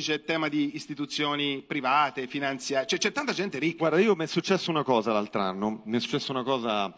c'è il tema di istituzioni private, finanziarie, cioè, c'è tanta gente ricca. Guarda, io mi è successa una cosa l'altro anno, mi è successa una cosa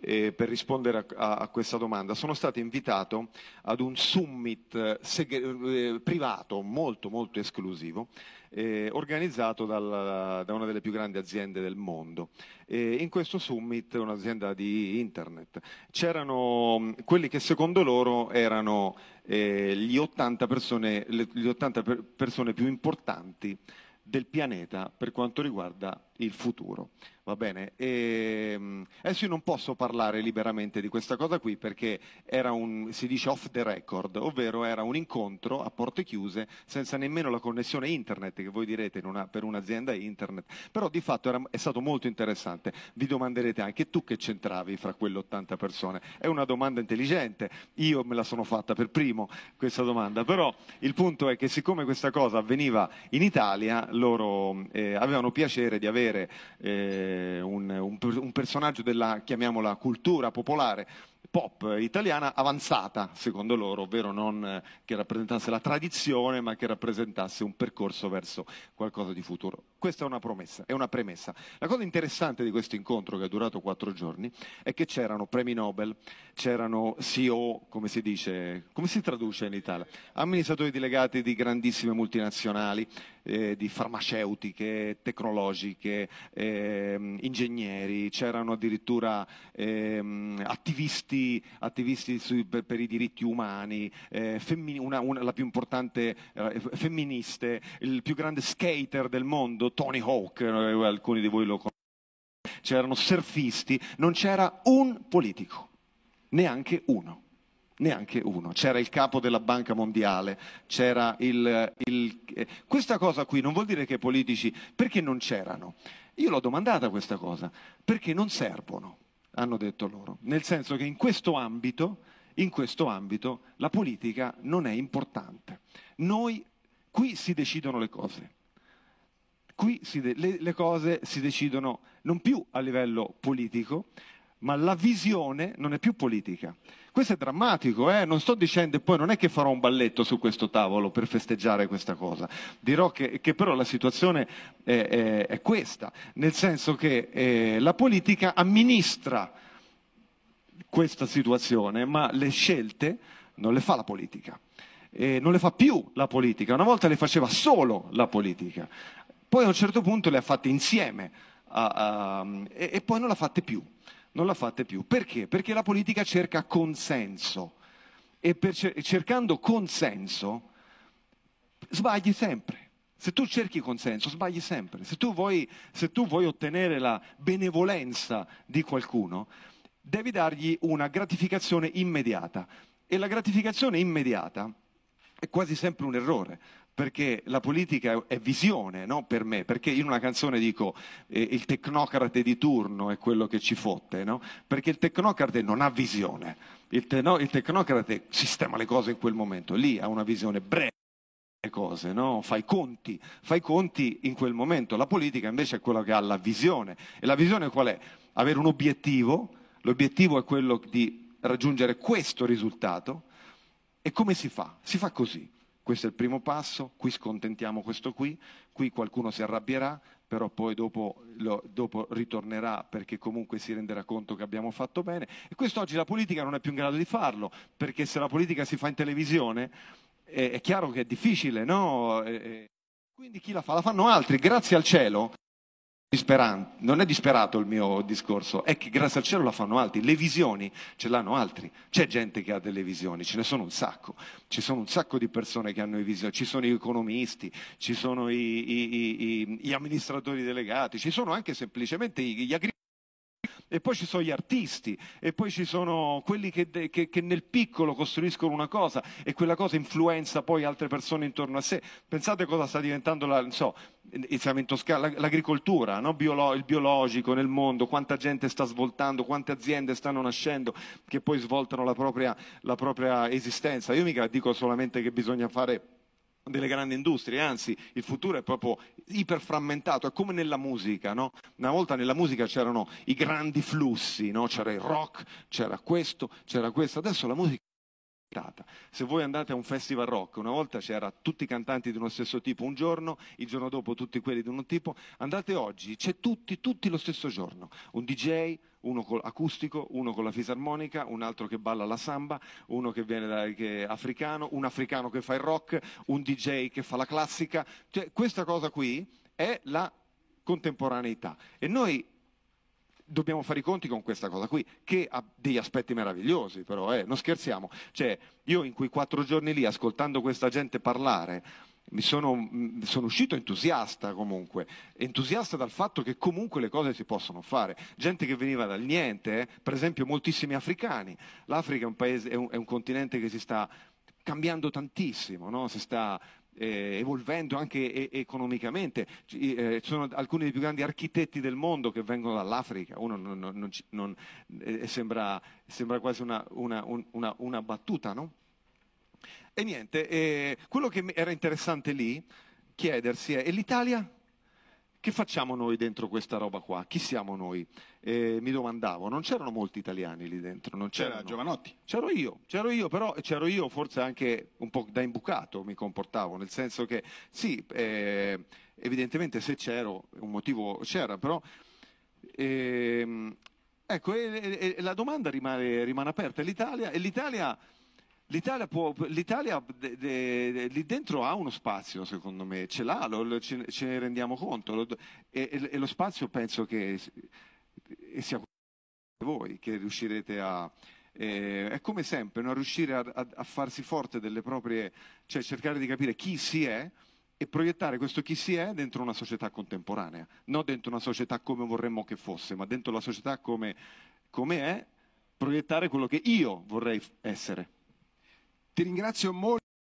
eh, per rispondere a, a, questa domanda. Sono stato invitato ad un summit segre- eh, privato molto molto esclusivo eh, organizzato dal, da una delle più grandi aziende del mondo. Eh, in questo summit, un'azienda di internet, c'erano quelli che secondo loro erano eh, gli 80 persone, le, gli 80 per, persone più importanti del pianeta per quanto riguarda il futuro. Va bene? E, ehm, adesso io non posso parlare liberamente di questa cosa qui perché era un, si dice off the record, ovvero era un incontro a porte chiuse senza nemmeno la connessione internet che voi direte una, per un'azienda internet, però di fatto era, è stato molto interessante. Vi domanderete anche tu che c'entravi fra quelle 80 persone? È una domanda intelligente, io me la sono fatta per primo questa domanda, però il punto è che siccome questa cosa avveniva in Italia, loro eh, avevano piacere di avere avere eh, un, un, un personaggio della, chiamiamola, cultura popolare pop italiana avanzata, secondo loro, ovvero non eh, che rappresentasse la tradizione, ma che rappresentasse un percorso verso qualcosa di futuro. Questa è una promessa, è una premessa. La cosa interessante di questo incontro, che ha durato quattro giorni, è che c'erano premi Nobel, c'erano CEO, come si dice, come si traduce in Italia? Amministratori delegati di grandissime multinazionali, eh, di farmaceutiche, tecnologiche, eh, ingegneri, c'erano addirittura eh, attivisti, attivisti sui, per, per, i diritti umani, eh, femmini, una, una, la più importante eh, femministe, il più grande skater del mondo, Tony Hawk, eh, alcuni di voi lo conoscono, c'erano surfisti, non c'era un politico, neanche uno, neanche uno. C'era il capo della Banca Mondiale, c'era il, il... Eh, questa cosa qui non vuol dire che i politici... Perché non c'erano? Io l'ho domandata questa cosa, perché non servono, hanno detto loro, nel senso che in questo ambito, in questo ambito la politica non è importante. Noi qui si decidono le cose qui si, le, le cose si decidono non più a livello politico, ma la visione non è più politica. Questo è drammatico, eh? non sto dicendo e poi non è che farò un balletto su questo tavolo per festeggiare questa cosa, dirò che, che però la situazione è, è, è, questa, nel senso che eh, la politica amministra questa situazione, ma le scelte non le fa la politica. Eh, non le fa più la politica, una volta le faceva solo la politica. Poi a un certo punto le ha fatte insieme a, a, e, e, poi non la fate più. Non la fate più. Perché? Perché la politica cerca consenso e per, cercando consenso sbagli sempre. Se tu cerchi consenso, sbagli sempre. Se tu, vuoi, se tu vuoi, ottenere la benevolenza di qualcuno, devi dargli una gratificazione immediata. E la gratificazione immediata è quasi sempre un errore, perché la politica è visione, no? per me, perché in una canzone dico eh, il tecnocrate di turno è quello che ci fotte, no? perché il tecnocrate non ha visione, il, te- no, il, tecnocrate sistema le cose in quel momento, lì ha una visione breve cose, no? fai conti, fai conti in quel momento, la politica invece è quella che ha la visione e la visione qual è? Avere un obiettivo, l'obiettivo è quello di raggiungere questo risultato e come si fa? Si fa così. Questo è il primo passo, qui scontentiamo questo qui, qui qualcuno si arrabbierà, però poi dopo, lo, dopo, ritornerà perché comunque si renderà conto che abbiamo fatto bene. E questo oggi la politica non è più in grado di farlo, perché se la politica si fa in televisione è, è chiaro che è difficile, no? E, e... Quindi chi la fa? La fanno altri, grazie al cielo. Disperan- non è disperato il mio discorso, è che grazie al cielo la fanno altri, le visioni ce l'hanno altri, c'è gente che ha delle visioni, ce ne sono un sacco, ci sono un sacco di persone che hanno le visioni, ci sono gli economisti, ci sono i, i, i, gli amministratori delegati, ci sono anche semplicemente gli agricoltori e poi ci sono gli artisti, e poi ci sono quelli che, che, che, nel piccolo costruiscono una cosa e quella cosa influenza poi altre persone intorno a sé. Pensate cosa sta diventando la, so, Toscana, l'agricoltura, no? Biolo, il biologico nel mondo, quanta gente sta svoltando, quante aziende stanno nascendo che poi svoltano la propria, la propria esistenza. Io mica dico solamente che bisogna fare delle grandi industrie, anzi il futuro è proprio iperframmentato, è come nella musica, no? Una volta nella musica c'erano i grandi flussi, no? C'era il rock, c'era questo, c'era questo, adesso la musica se voi andate a un festival rock, una volta c'era tutti i cantanti di uno stesso tipo un giorno, il giorno dopo tutti quelli di uno tipo, andate oggi, c'è tutti, tutti lo stesso giorno. Un DJ, uno con acustico, uno con la fisarmonica, un altro che balla la samba, uno che viene da, che africano, un africano che fa il rock, un DJ che fa la classica. Cioè, questa cosa qui è la contemporaneità. E noi dobbiamo fare i conti con questa cosa qui, che ha degli aspetti meravigliosi però, eh, non scherziamo. Cioè, io in quei quattro giorni lì, ascoltando questa gente parlare, sono, mm, sono, uscito entusiasta comunque, entusiasta dal fatto che comunque le cose si possono fare. Gente che veniva dal niente, eh, per esempio moltissimi africani. L'Africa è un, paese, è un, è un continente che si sta cambiando tantissimo, no? si sta eh, evolvendo anche e- economicamente. Ci eh, sono alcuni dei più grandi architetti del mondo che vengono dall'Africa, uno non, non, non, eh, sembra, sembra, quasi una, una, una, una battuta, no? E niente, eh, quello che era interessante lì chiedersi è, e l'Italia? Che facciamo noi dentro questa roba qua? Chi siamo noi? Eh, mi domandavo, non c'erano molti italiani lì dentro. non C'era Giovanotti. C'ero io, c'ero io, però c'ero io forse anche un po' da imbucato mi comportavo, nel senso che sì, eh, evidentemente se c'ero, un motivo c'era, però... Eh, ecco, e, e, la domanda rimane, rimane aperta. L'Italia L'Italia, può, l'Italia de, de, de, lì dentro ha uno spazio, secondo me, ce l'ha, lo, ce, ce, ne rendiamo conto. Lo, e, e, e, lo spazio penso che sia voi che riuscirete a... Eh, è come sempre, non riuscire a, a, a, farsi forte delle proprie... cioè cercare di capire chi si è e proiettare questo chi si è dentro una società contemporanea, non dentro una società come vorremmo che fosse, ma dentro la società come, come è, proiettare quello che io vorrei essere. Ti ringrazio molto.